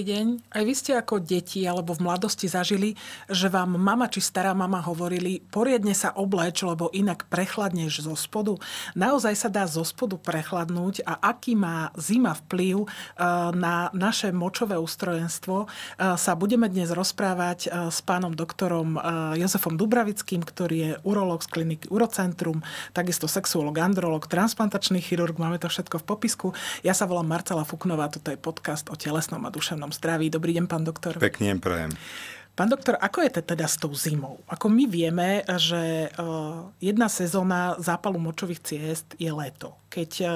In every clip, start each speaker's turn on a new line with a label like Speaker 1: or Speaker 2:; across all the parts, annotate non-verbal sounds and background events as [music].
Speaker 1: Dobrý deň. Aj vy ste ako deti alebo v mladosti zažili, že vám mama či stará mama hovorili, poriadne sa obleč, lebo inak prechladneš zo spodu. Naozaj sa dá zo spodu prechladnúť a aký má zima vplyv e, na naše močové ústrojenstvo, e, sa budeme dnes rozprávať e, s pánom doktorom Jozefom Dubravickým, ktorý je urológ z kliniky Urocentrum, takisto sexuolog, androlog, transplantačný chirurg, máme to všetko v popisku. Ja sa volám Marcela Fuknová, toto je podcast o telesnom a duševnom vám zdraví. Dobrý deň, pán doktor.
Speaker 2: deň prajem.
Speaker 1: Pán doktor, ako je to teda s tou zimou? Ako my vieme, že eh, jedna sezóna zápalu močových ciest je leto, keď eh,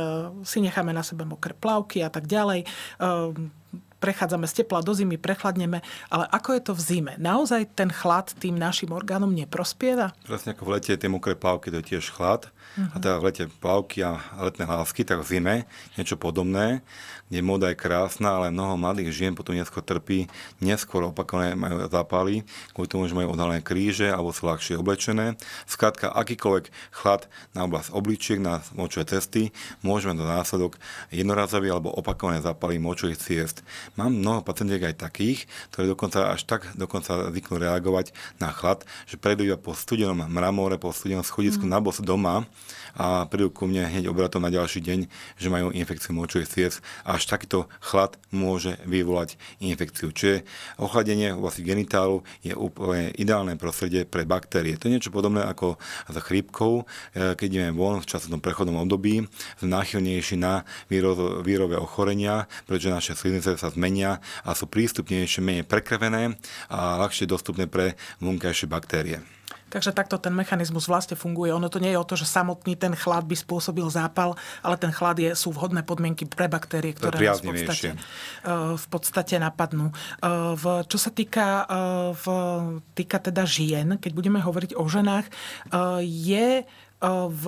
Speaker 1: si necháme na sebe mokré plavky a tak ďalej. Eh, prechádzame z tepla do zimy, prechladneme, ale ako je to v zime? Naozaj ten chlad tým našim orgánom neprospieva?
Speaker 2: Presne ako v lete tie mokré plavky, to je tiež chlad. Uh-huh. A teda v lete plavky a letné hlásky, tak v zime niečo podobné, kde moda je krásna, ale mnoho mladých žien potom neskôr trpí, neskôr opakované majú zapály, kvôli tomu, že majú odhalené kríže alebo sú ľahšie oblečené. Skrátka, akýkoľvek chlad na oblasť obličiek, na močové cesty, môžeme do následok jednorazový alebo opakované zápaly močových ciest. Mám mnoho pacientiek aj takých, ktoré dokonca až tak dokonca zvyknú reagovať na chlad, že prejdú iba po studenom mramore, po studenom schodisku mm. na bos doma a prídu ku mne hneď obratom na ďalší deň, že majú infekciu močových ciest. Až takýto chlad môže vyvolať infekciu. Čiže ochladenie v genitálu je úplne ideálne prostredie pre baktérie. To je niečo podobné ako s chrípkou, e, keď ideme von v časovom prechodnom období, sme náchylnejší na vírové ochorenia, pretože naše sliznice sa zmenujú menia a sú prístupnejšie, menej prekrvené a ľahšie dostupné pre vonkajšie baktérie.
Speaker 1: Takže takto ten mechanizmus vlastne funguje. Ono to nie je o to, že samotný ten chlad by spôsobil zápal, ale ten chlad je, sú vhodné podmienky pre baktérie, ktoré v podstate, eh, v podstate napadnú. Eh, v, čo sa týka, eh, v, týka teda žien, keď budeme hovoriť o ženách, je v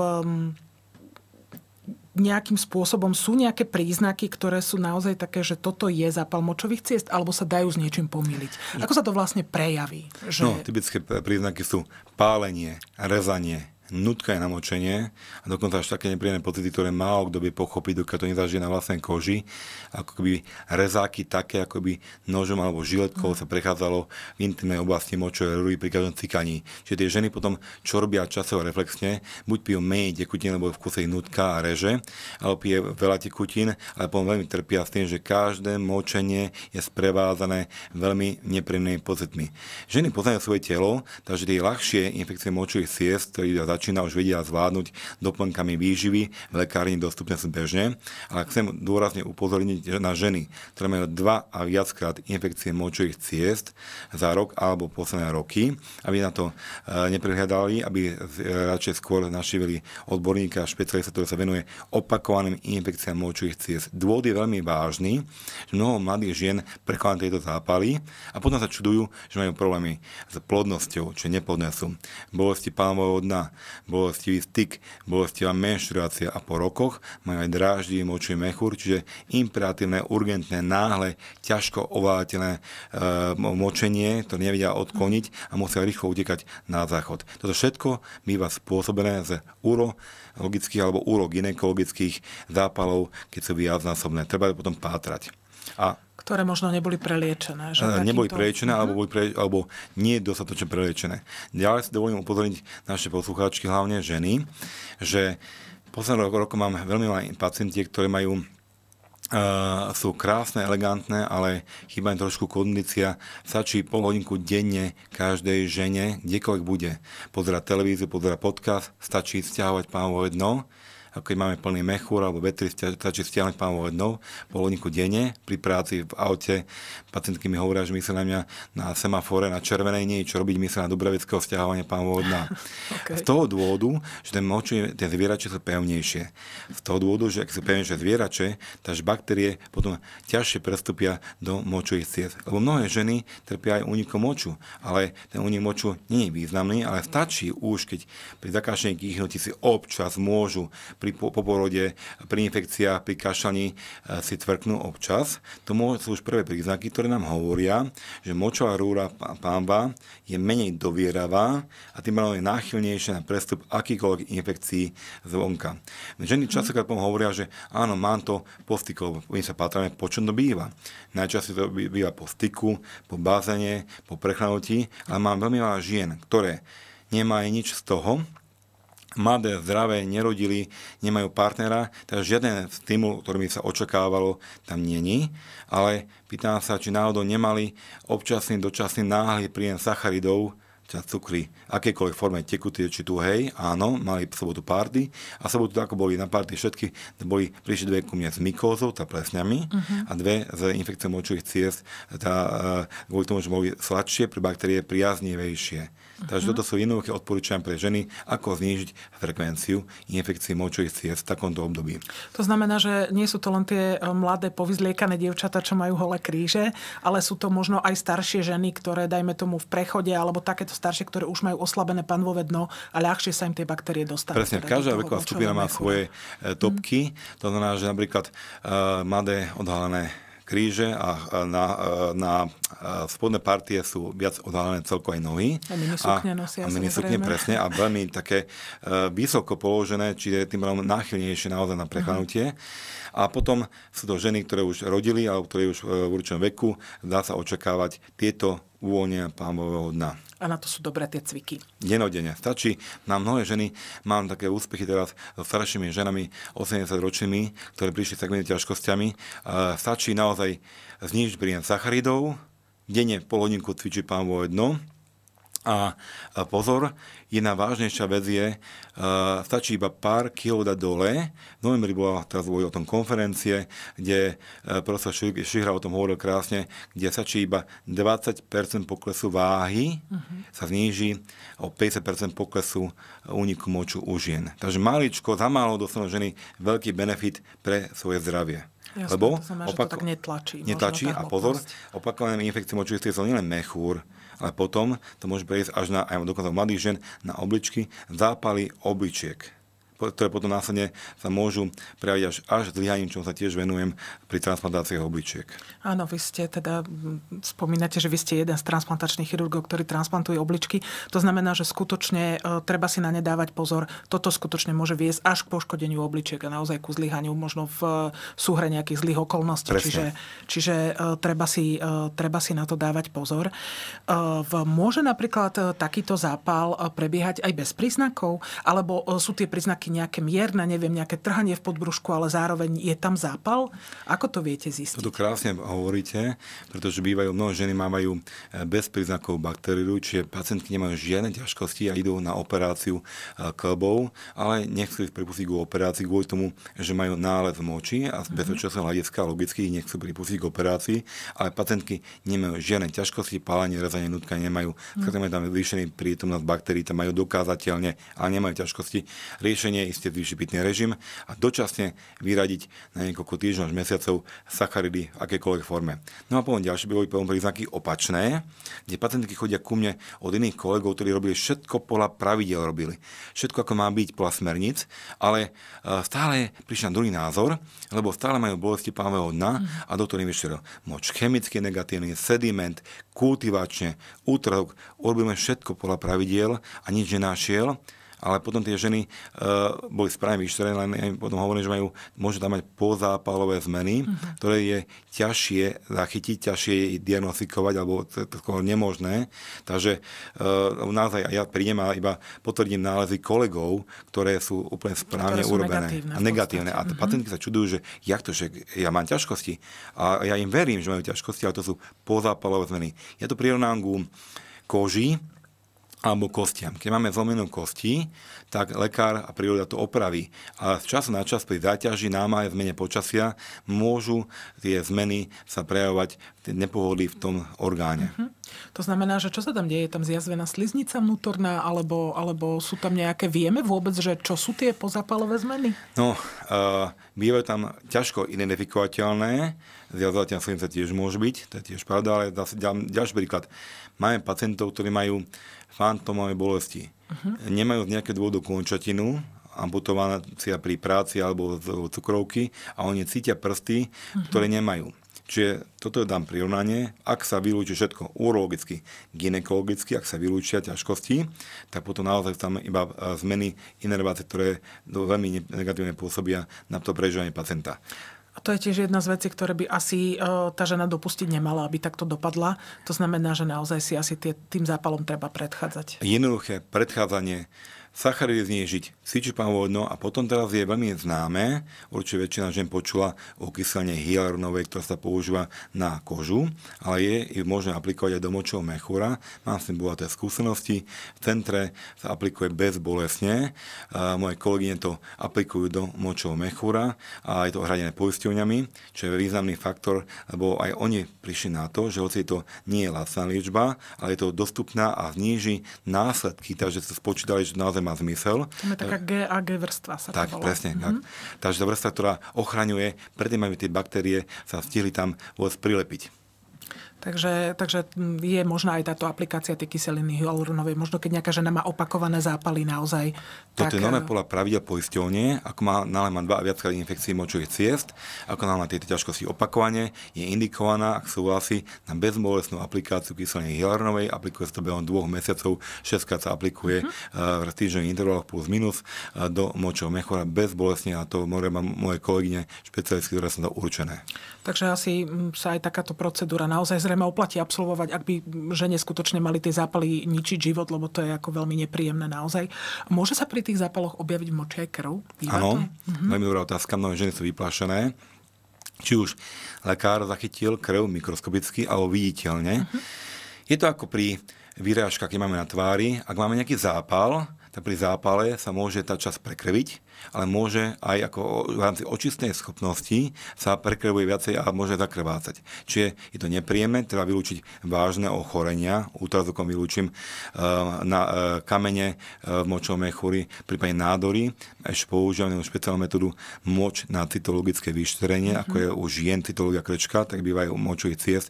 Speaker 1: nejakým spôsobom sú nejaké príznaky, ktoré sú naozaj také, že toto je zápal močových ciest, alebo sa dajú s niečím pomýliť? No. Ako sa to vlastne prejaví? Že... No,
Speaker 2: typické príznaky sú pálenie, rezanie, nutka je namočenie a dokonca až také nepríjemné pocity, ktoré málo kto by pochopiť, dokiaľ to nezažije na vlastnej koži. Ako keby rezáky také, ako by nožom alebo žiletkou sa prechádzalo v intimnej oblasti močovej rúry pri každom cykaní. Čiže tie ženy potom, čo robia časovo reflexne, buď pijú menej tekutín, lebo v kuse ich nutka a reže, alebo pije veľa tekutín, ale potom veľmi trpia s tým, že každé močenie je sprevázané veľmi nepríjemnými pocitmi. Ženy poznajú svoje telo, takže tie ľahšie infekcie močových ciest, ktoré začína už vedia zvládnuť doplnkami výživy, v lekárni dostupné sú bežne. Ale chcem dôrazne upozorniť na ženy, ktoré majú dva a viackrát infekcie močových ciest za rok alebo posledné roky, aby na to e, neprehľadali, aby e, radšej skôr našivili odborníka, špecialista, ktorý sa venuje opakovaným infekciám močových ciest. Dôvod je veľmi vážny, že mnoho mladých žien prekladá tieto zápaly a potom sa čudujú, že majú problémy s plodnosťou, či neplodné sú. Bolesti pánového dna, bolestivý styk, bolestivá menštruácia a po rokoch majú aj dráždi, močí mechúr, čiže imperatívne, urgentné, náhle, ťažko ovládateľné e, močenie, to nevedia odkloniť a musia rýchlo utekať na záchod. Toto všetko býva spôsobené z urologických alebo urogynekologických zápalov, keď sú viacnásobné. Treba potom pátrať. A
Speaker 1: ktoré možno neboli preliečené. Že e, neboli uh-huh. alebo,
Speaker 2: mhm. boli pre, alebo nie dostatočne preliečené. Ďalej si dovolím upozorniť naše poslucháčky, hlavne ženy, že posledné rok, roko mám veľmi malé pacientie, ktoré majú Uh, sú krásne, elegantné, ale chýba im trošku kondícia. Stačí pol hodinku denne každej žene, kdekoľvek bude. Pozerať televíziu, pozerať podcast, stačí stiahovať pánové dno ako keď máme plný mechúr alebo vetri, stačí stiahnuť pánové jednou, po hodinku denne pri práci v aute. Pacientky mi hovoria, že myslia na mňa na semafore, na červenej, nie čo robiť, myslia na Dubravického stiahovania pánové dna. [laughs] okay. Z toho dôvodu, že ten močí, tie zvierače sú pevnejšie. Z toho dôvodu, že ak sú pevnejšie zvierače, takže baktérie potom ťažšie prestúpia do močových ciest. Lebo mnohé ženy trpia aj únikom moču, ale ten únik moču nie je významný, ale stačí už, keď pri zakašení kýchnutí si občas môžu pri poporode, pri infekciách, pri kašaní e, si tvrknú občas. To sú už prvé príznaky, ktoré nám hovoria, že močová rúra pánva je menej dovieravá a tým je náchylnejšia na prestup akýkoľvek infekcií zvonka. Ženy mhm. častokrát potom hovoria, že áno, mám to po styku, lebo my sa pátrame, po čom to býva. Najčastejšie to býva po styku, po bázane, po prechladnutí, ale mám veľmi veľa žien, ktoré nemajú nič z toho, mladé, zdravé, nerodili, nemajú partnera, takže žiaden stimul, ktorý by sa očakávalo, tam není. Ale pýtam sa, či náhodou nemali občasný, dočasný náhly príjem sacharidov, teda cukry, akékoľvek forme tekutie či tu, hej, áno, mali v sobotu párty a v sobotu ako boli na párty všetky, boli prišli dve ku mne s mykózou, tá plesňami uh-huh. Mhm. a dve s infekciou močových ciest, tá, teda, eh, kvôli tomu, že boli sladšie, pre baktérie priaznivejšie. Takže toto sú jednoduché odporúčania pre ženy, ako znížiť frekvenciu infekcií močových ciest v takomto období.
Speaker 1: To znamená, že nie sú to len tie e, mladé povyzliekané dievčatá, čo majú holé kríže, ale sú to možno aj staršie ženy, ktoré dajme tomu v prechode alebo takéto staršie, ktoré už majú oslabené panvové dno a ľahšie sa im tie baktérie dostanú. Presne, teda každá veková skupina má
Speaker 2: svoje e, topky. Uh-huh. To znamená, že napríklad uh, mladé odhalené kríže a na, e, na e, spodné partie sú viac odhalené celko aj nohy. A
Speaker 1: minisukne nosia. A minisukne, presne. A
Speaker 2: veľmi také e, vysoko položené, čiže tým veľmi náchylnejšie naozaj na prechanutie. A potom sú to ženy, ktoré už rodili a ktoré už v určenom veku dá sa očakávať tieto vôňa pánového dna.
Speaker 1: A na to sú dobré tie cviky.
Speaker 2: Denodene. Stačí na mnohé ženy, mám také úspechy teraz s staršími ženami, 80-ročnými, ktoré prišli s takými ťažkosťami. Stačí naozaj znižiť príjem sacharidov, denne pol hodinku cvičiť palmové dno, a pozor, jedna vážnejšia vec je, uh, stačí iba pár kilo dať dole. V novembri bola teraz o tom konferencie, kde uh, profesor Šihra o tom hovoril krásne, kde stačí iba 20% poklesu váhy uh-huh. sa zníži o 50% poklesu e, úniku moču u žien. Takže maličko, za málo dostanú ženy veľký benefit pre svoje zdravie. Jasne, Lebo to znamená, opak- že to tak
Speaker 1: netlačí. Netlačí a pozor,
Speaker 2: opakované infekcie močových sú nielen mechúr, ale potom to môže prejsť až na, aj dokonca mladých žien, na obličky, zápaly obličiek ktoré potom následne sa môžu prejaviť až, až zlyhaním, čo sa tiež venujem pri transplantáciách obličiek.
Speaker 1: Áno, vy ste teda, spomínate, že vy ste jeden z transplantačných chirurgov, ktorý transplantuje obličky. To znamená, že skutočne e, treba si na ne dávať pozor. Toto skutočne môže viesť až k poškodeniu obličiek a naozaj ku zlyhaniu, možno v e, súhre nejakých zlých okolností. Presne. Čiže, čiže e, treba, si, e, treba si na to dávať pozor. E, v, môže napríklad e, takýto zápal e, prebiehať aj bez príznakov, alebo e, sú tie príznaky nejaké, nejaké mierne, neviem, nejaké trhanie v podbrušku, ale zároveň je tam zápal?
Speaker 2: Ako to viete zistiť? Toto krásne hovoríte, pretože bývajú mnoho ženy mávajú e, bez príznakov baktériu, čiže pacientky nemajú žiadne ťažkosti a idú na operáciu e, klbov, ale nechcú ich pripustiť k operácii kvôli tomu, že majú nález moči a z mhm. bezpečnostného hľadiska logicky ich nechcú pripustiť k operácii, ale pacientky nemajú žiadne ťažkosti, pálenie, rezanie nutka nemajú. Mm. Samozrejme tam zvýšený prítomnosť baktérií, tam majú dokázateľne, ale nemajú ťažkosti. Riešenie menej isté zvýši režim a dočasne vyradiť na niekoľko týždňov až mesiacov sacharidy v akékoľvek forme. No a poviem ďalšie by boli poviem príznaky opačné, kde pacientky chodia ku mne od iných kolegov, ktorí robili všetko podľa pravidel robili. Všetko ako má byť podľa smerníc, ale e, stále prišiel druhý názor, lebo stále majú bolesti pánového dna a doktor im vyšiel moč chemicky negatívny, sediment, kultivačne, útrok, urobíme všetko podľa pravidiel a nič nenašiel ale potom tie ženy uh, boli správne vyšetrené, len ja potom hovorili, že majú, môžu tam mať pozápalové zmeny, uh-huh. ktoré je ťažšie zachytiť, ťažšie diagnostikovať, alebo to, to skoro nemožné. Takže uh, naozaj ja prídem a iba potvrdím nálezy kolegov, ktoré sú úplne správne sú urobené. Negatívne, a negatívne. A uh-huh. Mhm. pacientky sa čudujú, že jak to, že ja mám ťažkosti. A ja im verím, že majú ťažkosti, ale to sú pozápalové zmeny. Ja to prirovnám ku koži, alebo kostiam. Keď máme zlomenú kosti, tak lekár a príroda to opraví. A z času na čas pri záťaži, námahe, zmene počasia môžu tie zmeny sa prejavovať nepohodlí v tom orgáne. Uh-huh.
Speaker 1: To znamená, že čo sa tam deje? Je tam zjazvená sliznica vnútorná, alebo, alebo sú tam nejaké, vieme vôbec, že čo sú tie pozapalové zmeny?
Speaker 2: No, uh, bývajú tam ťažko identifikovateľné, zjazvená sliznica tiež môže byť, to je tiež pravda, ale zase ďalší príklad. Máme pacientov, ktorí majú fantomové bolesti. Uh-huh. Nemajú z nejakého dôvodu končatinu, amputovácia pri práci alebo z cukrovky a oni cítia prsty, uh-huh. ktoré nemajú. Čiže toto je dám prirovnanie. Ak sa vylúči všetko urologicky, ginekologicky, ak sa vylúčia ťažkosti, tak potom naozaj tam iba e, zmeny inervácie, ktoré veľmi negatívne pôsobia na to prežívanie pacienta.
Speaker 1: A to je tiež jedna z vecí, ktoré by asi e, tá žena dopustiť nemala, aby takto dopadla. To znamená, že naozaj si asi tým zápalom treba predchádzať.
Speaker 2: Jednoduché predchádzanie sacharidy znížiť, cvičiť a potom teraz je veľmi známe, určite väčšina žen počula o kyselne hyaluronovej, ktorá sa používa na kožu, ale je i možné aplikovať aj do močového mechúra. Mám s tým bohaté skúsenosti. V centre sa aplikuje bezbolesne. Moje kolegyne to aplikujú do močového mechúra a je to hradené poisťovňami, čo je významný faktor, lebo aj oni prišli na to, že hoci to nie je lacná liečba, ale je to dostupná a zníži následky, takže sa spočítali, že naozaj má zmysel. To je taká
Speaker 1: GAG vrstva sa Tak, to volá. presne. Mm-hmm. Tak. Mhm.
Speaker 2: Tá vrstva, ktorá ochraňuje, predtým aby tie baktérie sa stihli tam vôbec prilepiť.
Speaker 1: Takže, takže je možná aj táto aplikácia tej kyseliny hyaluronovej. Možno keď nejaká žena má opakované zápaly naozaj. To tak... je normálne eh,
Speaker 2: podľa pravidel poisťovne, ako má nále má dva a viackrát infekcií močových ciest, ako nále má tieto ťažkosti opakovane, je indikovaná, ak súhlasí, na bezbolestnú aplikáciu kyseliny hyaluronovej, aplikuje sa to behom dvoch mesiacov, šestkrát sa aplikuje uh-huh. v týždňových intervaloch plus minus eh, do močového mechora bezbolesne a to more mať moje kolegyne špecialistky, ktoré sú to určené.
Speaker 1: Takže asi mm, sa aj takáto procedúra naozaj zrejme oplatí absolvovať, ak by žene skutočne mali tie zápaly ničiť život, lebo to je ako veľmi nepríjemné naozaj. Môže sa pri tých zápaloch objaviť močia aj krv?
Speaker 2: Áno, mhm. veľmi dobrá otázka. Mnohé ženy sú vyplašené či už lekár zachytil krv mikroskopicky alebo viditeľne. Mhm. Je to ako pri výražkách, keď máme na tvári. Ak máme nejaký zápal, tak pri zápale sa môže tá časť prekrviť ale môže aj ako v rámci očistnej schopnosti sa prekrvuje viacej a môže zakrvácať. Čiže je to nepríjemné, treba vylúčiť vážne ochorenia, útrazokom vylúčim e, na e, kamene v e, močovej chôry, prípadne nádory. Ešte používame špeciálnu metódu moč na cytologické vyšterenie, mm-hmm. ako je u žien cytológia krčka, tak bývajú u močových ciest.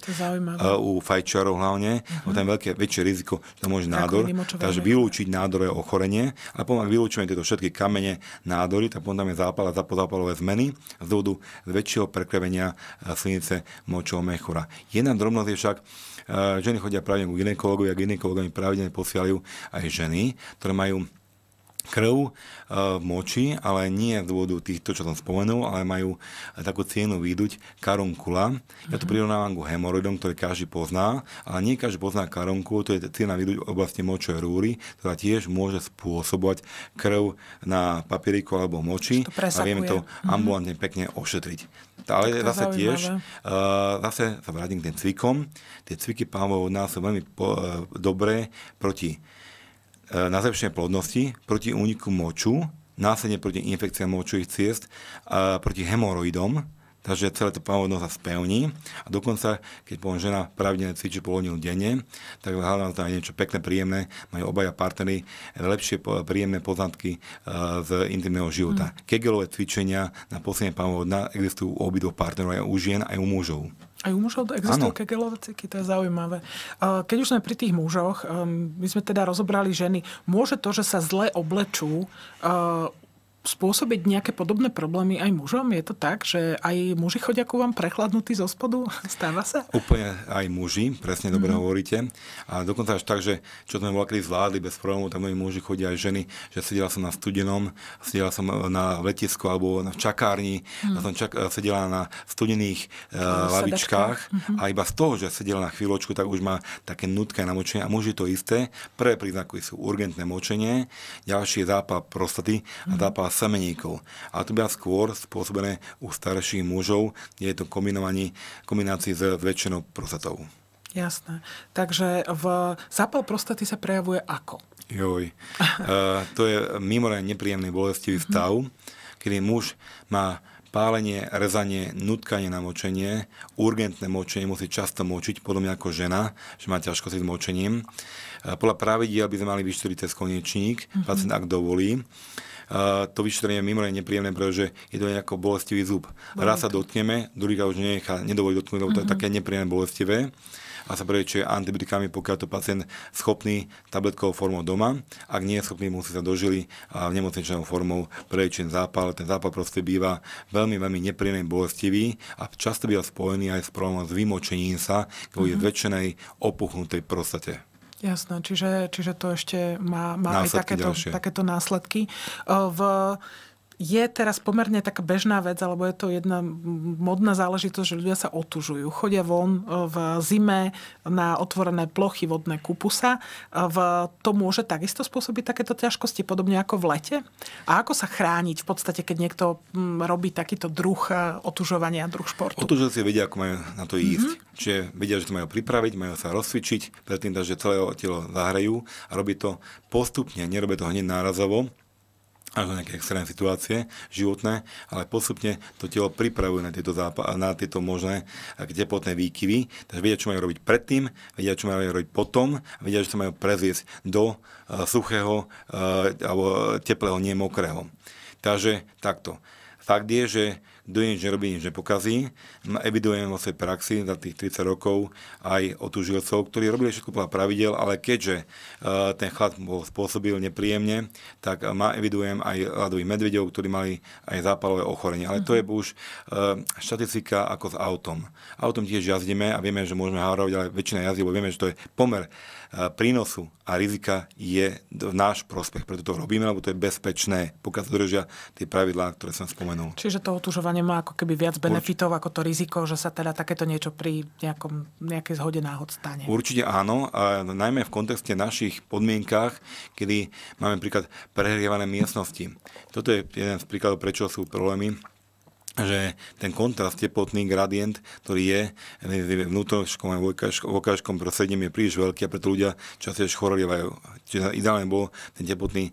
Speaker 2: U fajčarov hlavne, mm-hmm. tam mhm. veľké, väčšie riziko, že tam môže nádor. Takže vylúčiť nádorové ochorenie a pomaly vylúčime tieto všetky kamene, nádory, tak potom tam je zápal a zapozápalové zmeny z dôvodu väčšieho prekrevenia e, slinice močového mechúra. Jedna drobnosť je však, e, ženy chodia pravidelne k ginekologovi a ginekologovi pravidelne posielajú aj ženy, ktoré majú krv eh, v moči, ale nie z dôvodu týchto, čo som spomenul, ale majú takú cienu výduť karunkula. Ja to mhm. prirovnávam ku hemoroidom, ktorý každý pozná, ale nie každý pozná karunkulu, to je ciena výduť v oblasti močovej rúry, ktorá tiež môže spôsobovať krv na papieriku alebo moči a vieme to mhm. ambulantne pekne ošetriť. Tá, Ale to zase tiež, uh, zase sa vrátim k tým cvikom. Tie cviky pánov nás sú veľmi po, uh, dobré proti E, na zlepšenie plodnosti, proti úniku moču, následne proti infekciám močových ciest, proti hemoroidom, takže celé to pánvodno sa spevní. A dokonca, keď poviem, žena pravidelne cvičí pol hodinu denne, tak hľadám tam niečo pekné, príjemné, majú obaja partnery lepšie príjemné poznatky e, z intimného života. Mm. Kegelové cvičenia na posledné pánvodna existujú u obidvoch partnerov, aj u žien, aj u mužov.
Speaker 1: Aj u mužov existujú ano. kegelové cviky, to je zaujímavé. Keď už sme pri tých mužoch, my sme teda rozobrali ženy. Môže to, že sa zle oblečú, e, spôsobiť nejaké podobné problémy aj mužom? Je to tak, že aj muži chodia ku vám prechladnutí zo spodu? [laughs] Stáva sa?
Speaker 2: Úplne aj muži, presne dobre mm. hovoríte. A dokonca až tak, že čo sme volakedy zvládli bez problémov, tam aj muži chodia aj ženy, že sedela som na studenom, sedela som e, na letisku alebo na čakárni, mm. som čak, e, sedela na studených uh, lavičkách mm-hmm. a iba z toho, že sedela na chvíľočku, tak už má také nutké namočenie a muži to isté. Prvé príznaky sú urgentné močenie, ďalší zápal prostaty a mhm. zápal semeníkov. Ale to býva skôr spôsobené u starších mužov, kde je to kombinovaní, kombinácii s väčšinou prostatou.
Speaker 1: Jasné. Takže v zápal prostaty sa prejavuje ako?
Speaker 2: Joj. Uh, [laughs] to je mimoriadne nepríjemný bolestivý mhm. stav, kedy muž má pálenie, rezanie, nutkanie na močenie, urgentné močenie, musí často močiť, podobne ako žena, že má ťažkosti s močením. Eh, podľa pravidiel by sme mali vyšetriť cez konečník, mm-hmm. pacient ak dovolí to vyšetrenie je mimoriadne nepríjemné, pretože je to nejaký bolestivý zub. Bolek. Raz sa dotkneme, druhýka už nenechá, nedovolí dotknúť, lebo to je mhm. také nepríjemné bolestivé a sa prečuje antibiotikami, pokiaľ to pacient schopný tabletkovou formou doma. Ak nie je schopný, musí sa dožili a v nemocničnou formou prečuje zápal. Ten zápal proste býva veľmi, veľmi nepríjemný, bolestivý a často býva spojený aj s problémom s vymočením sa kvôli mm-hmm. zväčšenej opuchnutej prostate.
Speaker 1: Jasné, čiže, čiže to ešte má, má aj takéto, ďalšie. takéto následky. E, v je teraz pomerne taká bežná vec, alebo je to jedna modná záležitosť, že ľudia sa otužujú. Chodia von e, v zime na otvorené plochy vodné kupusa. E, v, to môže takisto spôsobiť takéto ťažkosti, podobne ako v lete. A ako sa chrániť v podstate, keď niekto mm, robí takýto druh e, otužovania, druh športu?
Speaker 2: Otužovci vedia, ako majú na to ísť. Mm-hmm. Čiže vedia, že to majú pripraviť, majú sa rozcvičiť, predtým, že celé telo zahrajú a robí to postupne, nerobí to hneď nárazovo až na nejaké extrémne situácie životné, ale postupne to telo pripravuje na tieto, zápa- na tieto možné teplotné výkyvy. Takže vedia, čo majú robiť predtým, vedia, čo majú robiť potom, vedia, že sa majú prezviesť do uh, suchého uh, alebo teplého, nie mokrého. Takže takto. Fakt je, že kto nič nerobí, nič nepokazí. No, evidujeme vo svojej praxi za tých 30 rokov aj žilcov, ktorí robili všetko podľa pravidel, ale keďže e, ten chlad bol spôsobil nepríjemne, tak e, ma evidujem aj ľadových medvedov, ktorí mali aj zápalové ochorenie. Ale to je mhm. už e, štatistika ako s autom. Autom tiež jazdíme a vieme, že môžeme hárovať, ale väčšina jazdí, lebo vieme, že to je pomer E, prínosu a rizika je v náš prospech. Preto to robíme, lebo to je bezpečné, pokiaľ sa dodržia tie pravidlá, ktoré som spomenul.
Speaker 1: Čiže to otužovanie má ako keby viac benefitov Urč... ako to riziko, že sa teda takéto niečo pri nejakom, nejakej zhode náhod stane.
Speaker 2: Určite áno, a najmä v kontexte našich podmienkách, kedy máme príklad prehrievané miestnosti. Toto je jeden z príkladov, prečo sú problémy že ten kontrast, teplotný gradient, ktorý je vnútroškom a vokáškom prostredím je príliš veľký a preto ľudia častejšie chorolievajú. Čiže ideálne bol ten teplotný e,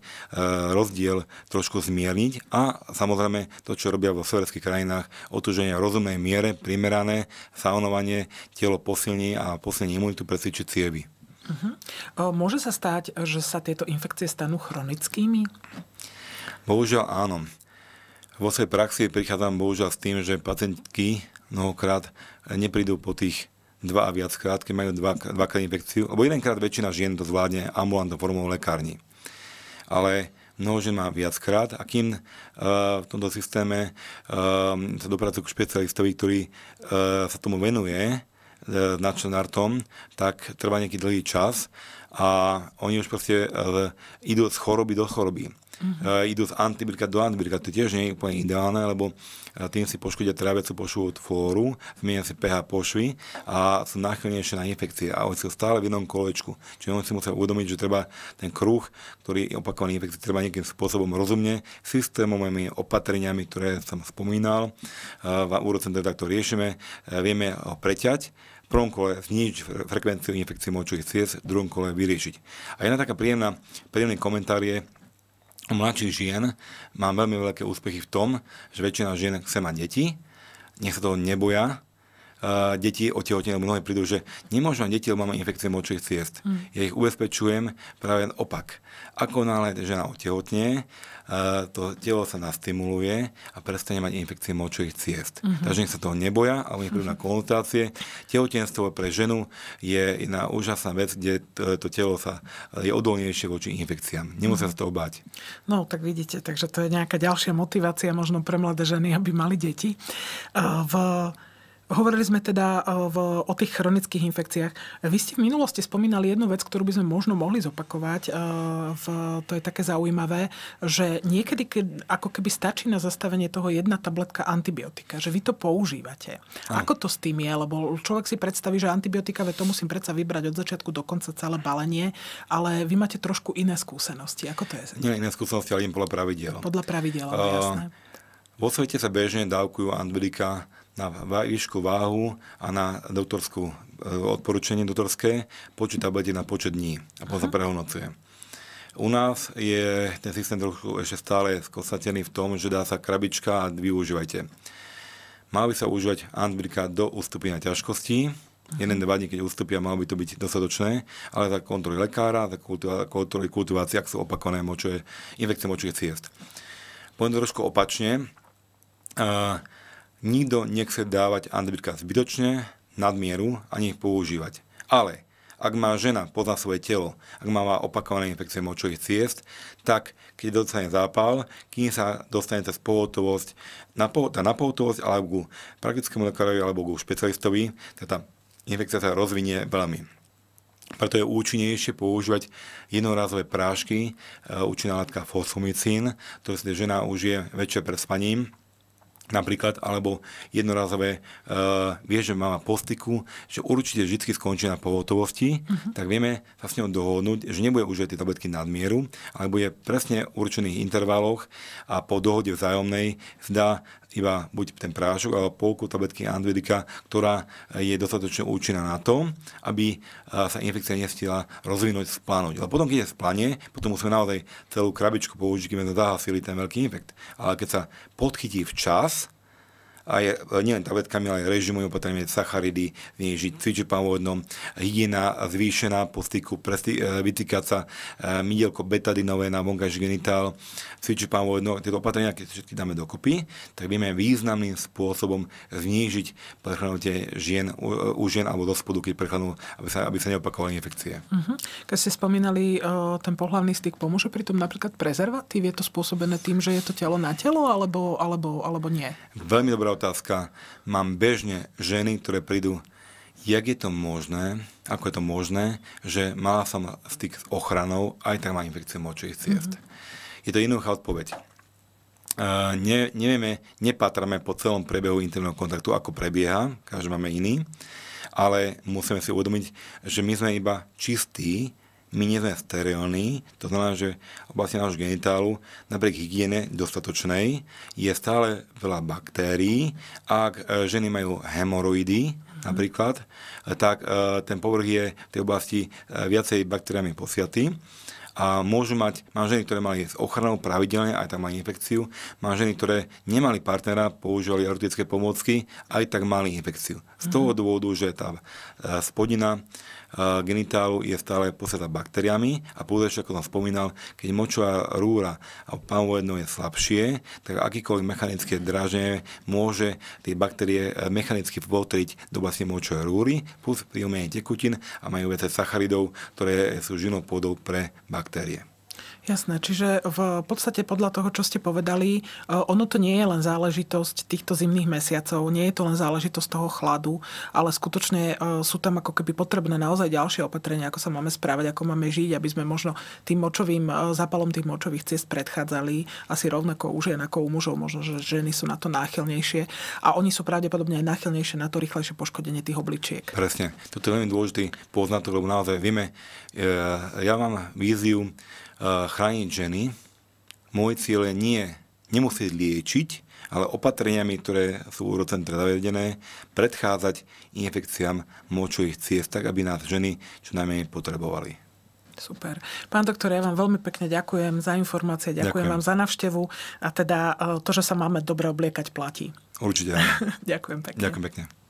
Speaker 2: rozdiel trošku zmierniť a samozrejme to, čo robia vo severských krajinách, otuženie v rozumnej miere, primerané, saunovanie, telo posilní a posilní imunitu presvičiť cievy. Uh-huh.
Speaker 1: Môže sa stať, že sa tieto infekcie stanú chronickými?
Speaker 2: Bohužiaľ áno. Vo svojej praxi prichádzam bohužiaľ s tým, že pacientky mnohokrát neprídu po tých dva a viackrát, keď majú dva, dvakrát infekciu, lebo jedenkrát väčšina žien to zvládne ambulantnou formou lekárni. Ale mnoho žien má viackrát a kým uh, v tomto systéme uh, sa dopracujú k špecialistovi, ktorý uh, sa tomu venuje, načenartom, tak trvá nejaký dlhý čas a oni už proste idú z choroby do choroby. Uh-huh. idú z antibirika do antibirika, to tiež nie je úplne ideálne, lebo eh, tým si poškodia tráviacu od flóru, zmenia si pH pošvy a sú náchylnejšie na infekcie a oni sú stále v jednom kolečku. Čiže oni si musia uvedomiť, že treba ten kruh, ktorý je opakovaný infekcií, treba nejakým spôsobom rozumne, systémovými opatreniami, ktoré som spomínal, eh, v úrocentre takto teda riešime, vieme ho preťať, v prvom kole znižiť frekvenciu infekcií močových ciest, v druhom kole vyriešiť. A jedna taká príjemná, príjemný komentár je, u mladších žien mám veľmi veľké úspechy v tom, že väčšina žien chce mať deti, nech sa toho neboja, Deti otehotnené, mnohé prídu, že nemôžu mať deti, lebo máme infekcie močových ciest. Mm. Ja ich ubezpečujem práve opak. Ako náhle žena otehotne, to telo sa nastimuluje a prestane mať infekcie močových ciest. Mm-hmm. Takže nech sa toho neboja, ale nech prídu na mhm. konzultácie. Tehotenstvo pre ženu je na úžasná vec, kde to telo sa je odolnejšie voči infekciám. Nemusia mm-hmm. sa toho báť.
Speaker 1: No, tak vidíte, takže to je nejaká ďalšia motivácia možno pre mladé ženy, aby mali deti. V Hovorili sme teda eh, v, o tých chronických infekciách. Vy ste v minulosti spomínali jednu vec, ktorú by sme možno mohli zopakovať. Eh, v, to je také zaujímavé, že niekedy ako keby stačí na zastavenie toho jedna tabletka antibiotika, že vy to používate. Aj. Ako to s tým je? Lebo človek si predstaví, že antibiotika, ve, to musím predsa vybrať od začiatku do konca celé balenie, ale vy máte trošku iné skúsenosti. Ako to je?
Speaker 2: Nie iné skúsenosti, ale im podľa pravidel. Podľa
Speaker 1: pravidel, uh, jasné.
Speaker 2: Vo svete sa bežne dávkujú antibiotika na výšku váhu a na doktorskú e, odporúčanie doktorské, počet bude na počet dní a potom prehodnocuje. U nás je ten systém trochu ešte stále skosatený v tom, že dá sa krabička a využívajte. Mal by sa užívať antibiotika do ťažkostí. uh ťažkosti. Jeden, dva dní, keď ústupia, malo by to byť dostatočné, ale za kontroly lekára, za kontroly kultivácie, ak sú opakované močové, infekcie močových ciest. Poviem to trošku opačne. Uh, Nikto nechce dávať antibiotika zbytočne, nadmieru a nech používať. Ale ak má žena poza svoje telo, ak má opakované infekcie močových ciest, tak keď dostane zápal, kým sa dostane cez pohotovosť, na, po, na pohotovosť alebo ku praktickému lekárovi alebo ku špecialistovi, tak tá infekcia sa rozvinie veľmi. Preto je účinnejšie používať jednorazové prášky, e, účinná látka fosfomicín, to je žena už je večer pred spaním, napríklad, alebo jednorazové, uh, vie, že mama po styku, že určite vždy skončí na pohotovosti, uh-huh. tak vieme sa s ňou dohodnúť, že nebude užívať tie tabletky nadmieru, ale bude presne v určených intervaloch a po dohode vzájomnej zdá iba buď ten prášok alebo polku tabletky antibiotika, ktorá je dostatočne účinná na to, aby e, sa infekcia nestila rozvinúť, splánuť. Ale potom, keď je splane, potom musíme naozaj celú krabičku použiť, keď sme zahasili ten veľký infekt. Ale keď sa podchytí včas, aj nielen tabletkami, ale aj režimujú potrebujeme sacharidy, v nej žiť cvičiť pôvodnom, hygiena zvýšená po styku, e, vytýkať sa e, mydielko betadinové na vonkajší genitál, cvičiť pôvodno, tieto opatrenia, keď všetky dáme dokopy, tak vieme významným spôsobom znížiť prechladnutie žien, u, u žien alebo do spodu, keď prechladnú, aby sa, aby sa neopakovali infekcie.
Speaker 1: Uh-huh. Keď ste spomínali e, ten pohľavný styk, pomôže pri tom napríklad prezervatív? Je to spôsobené tým, že je to telo na telo alebo, alebo, alebo nie?
Speaker 2: Veľmi dobrá otázka. Mám bežne ženy, ktoré prídu, jak je to možné, ako je to možné, že mala som styk s ochranou, aj tak má infekcie močových ciest. Mm-hmm. Je to jednoduchá odpoveď. Uh, ne, nevieme, nepatrame po celom prebehu interného kontaktu, ako prebieha, každý máme iný, ale musíme si uvedomiť, že my sme iba čistí my nie sme sterilní, to znamená, že oblasti nášho genitálu napriek hygiene dostatočnej je stále veľa baktérií. Ak e, ženy majú hemoroidy, mhm. napríklad, tak e, ten povrch je v tej oblasti e, viacej baktériami posiatý a môžu mať manženy, ktoré mali s ochranou pravidelne, aj tam mali infekciu, manženy, ktoré nemali partnera, používali erotické pomôcky, aj tak mali infekciu. Z mhm. toho dôvodu, že tá spodina Eh, genitálu je stále poseta baktériami a pôdeš, ako som spomínal, keď močová rúra a pamovedno je slabšie, tak akýkoľvek mechanické dráženie môže tie baktérie eh, mechanicky potriť do vlastne močovej rúry, plus pri umení tekutín a majú viacej sacharidov, ktoré sú žinou pôdou pre baktérie.
Speaker 1: Jasné, čiže v podstate podľa toho, čo ste povedali, e, ono to nie je len záležitosť týchto zimných mesiacov, nie je to len záležitosť toho chladu, ale skutočne e, sú tam ako keby potrebné naozaj ďalšie opatrenia, ako sa máme správať, ako máme žiť, aby sme možno tým močovým e, zapalom tých močových ciest predchádzali asi rovnako u žien ako u mužov, možno, že ženy sú na to náchylnejšie a oni sú pravdepodobne aj náchylnejšie na to rýchlejšie poškodenie tých obličiek.
Speaker 2: Presne, toto je veľmi dôležitý poznatok, lebo naozaj vieme, ja mám víziu, chrániť ženy. Môj cieľ je nie, nemusieť liečiť, ale opatreniami, ktoré sú v Eurocentre zavedené, predchádzať infekciám močových ciest, tak aby nás ženy čo najmenej potrebovali.
Speaker 1: Super. Pán doktor, ja vám veľmi pekne ďakujem za informácie, ďakujem, ďakujem. vám za navštevu a teda e, to, že sa máme dobre obliekať, platí.
Speaker 2: Určite [laughs] ďakujem pekne. Ďakujem pekne.